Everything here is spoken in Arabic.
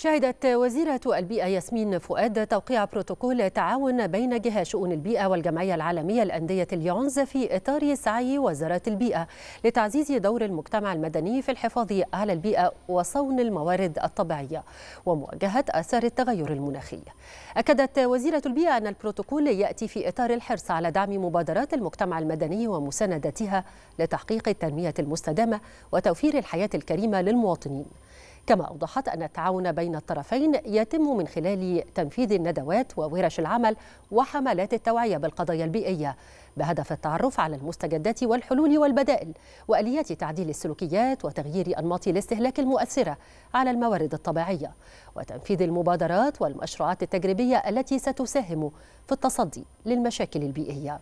شهدت وزيرة البيئة ياسمين فؤاد توقيع بروتوكول تعاون بين جهة شؤون البيئة والجمعية العالمية الأندية اليونز في إطار سعي وزارة البيئة لتعزيز دور المجتمع المدني في الحفاظ على البيئة وصون الموارد الطبيعية ومواجهة آثار التغير المناخي. أكدت وزيرة البيئة أن البروتوكول يأتي في إطار الحرص على دعم مبادرات المجتمع المدني ومساندتها لتحقيق التنمية المستدامة وتوفير الحياة الكريمة للمواطنين. كما أوضحت أن التعاون بين الطرفين يتم من خلال تنفيذ الندوات وورش العمل وحملات التوعية بالقضايا البيئية بهدف التعرف على المستجدات والحلول والبدائل وآليات تعديل السلوكيات وتغيير أنماط الاستهلاك المؤثرة على الموارد الطبيعية وتنفيذ المبادرات والمشروعات التجريبية التي ستساهم في التصدي للمشاكل البيئية